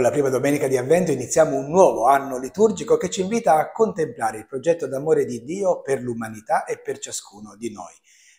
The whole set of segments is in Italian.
Con la prima domenica di Avvento iniziamo un nuovo anno liturgico che ci invita a contemplare il progetto d'amore di Dio per l'umanità e per ciascuno di noi.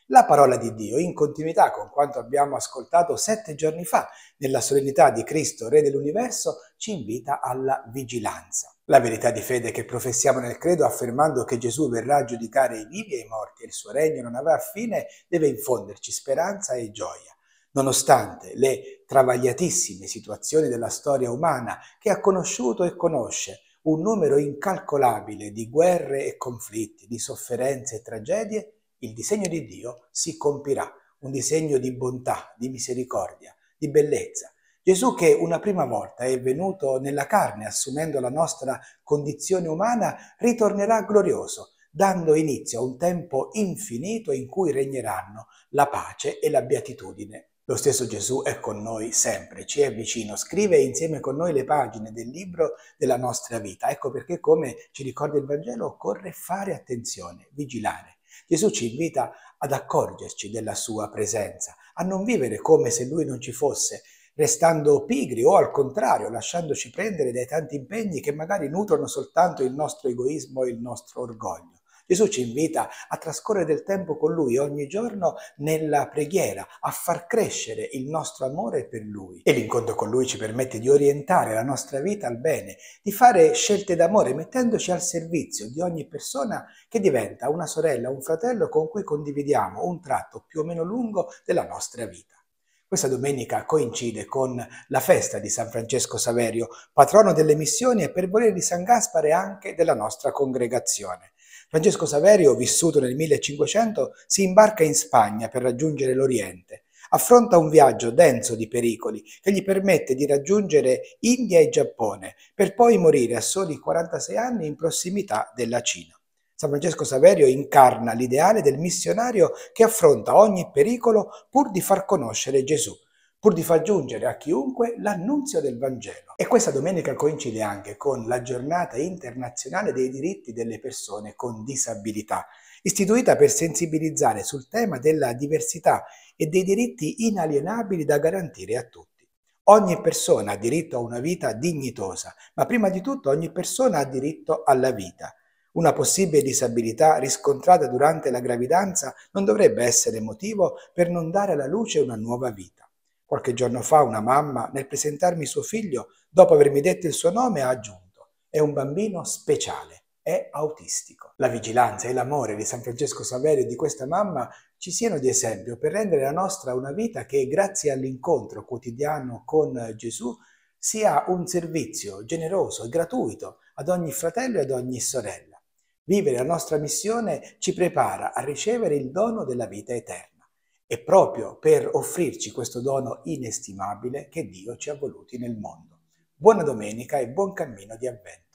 La parola di Dio, in continuità con quanto abbiamo ascoltato sette giorni fa nella solennità di Cristo, Re dell'Universo, ci invita alla vigilanza. La verità di fede che professiamo nel credo affermando che Gesù verrà a giudicare i vivi e i morti e il suo regno non avrà fine deve infonderci speranza e gioia nonostante le travagliatissime situazioni della storia umana che ha conosciuto e conosce un numero incalcolabile di guerre e conflitti, di sofferenze e tragedie, il disegno di Dio si compirà, un disegno di bontà, di misericordia, di bellezza. Gesù che una prima volta è venuto nella carne assumendo la nostra condizione umana, ritornerà glorioso, dando inizio a un tempo infinito in cui regneranno la pace e la beatitudine lo stesso Gesù è con noi sempre, ci è vicino, scrive insieme con noi le pagine del libro della nostra vita. Ecco perché, come ci ricorda il Vangelo, occorre fare attenzione, vigilare. Gesù ci invita ad accorgerci della sua presenza, a non vivere come se lui non ci fosse, restando pigri o al contrario lasciandoci prendere dai tanti impegni che magari nutrono soltanto il nostro egoismo e il nostro orgoglio. Gesù ci invita a trascorrere del tempo con Lui ogni giorno nella preghiera, a far crescere il nostro amore per Lui. E l'incontro con Lui ci permette di orientare la nostra vita al bene, di fare scelte d'amore mettendoci al servizio di ogni persona che diventa una sorella, un fratello con cui condividiamo un tratto più o meno lungo della nostra vita. Questa domenica coincide con la festa di San Francesco Saverio, patrono delle missioni e per volere di San Gaspare anche della nostra congregazione. Francesco Saverio, vissuto nel 1500, si imbarca in Spagna per raggiungere l'Oriente. Affronta un viaggio denso di pericoli che gli permette di raggiungere India e Giappone, per poi morire a soli 46 anni in prossimità della Cina. San Francesco Saverio incarna l'ideale del missionario che affronta ogni pericolo pur di far conoscere Gesù, pur di far giungere a chiunque l'annunzio del Vangelo. E questa domenica coincide anche con la giornata internazionale dei diritti delle persone con disabilità, istituita per sensibilizzare sul tema della diversità e dei diritti inalienabili da garantire a tutti. Ogni persona ha diritto a una vita dignitosa, ma prima di tutto ogni persona ha diritto alla vita. Una possibile disabilità riscontrata durante la gravidanza non dovrebbe essere motivo per non dare alla luce una nuova vita. Qualche giorno fa una mamma, nel presentarmi suo figlio, dopo avermi detto il suo nome, ha aggiunto, è un bambino speciale, è autistico. La vigilanza e l'amore di San Francesco Saverio e di questa mamma ci siano di esempio per rendere la nostra una vita che, grazie all'incontro quotidiano con Gesù, sia un servizio generoso e gratuito ad ogni fratello e ad ogni sorella. Vivere la nostra missione ci prepara a ricevere il dono della vita eterna. È proprio per offrirci questo dono inestimabile che Dio ci ha voluti nel mondo. Buona domenica e buon cammino di avvento.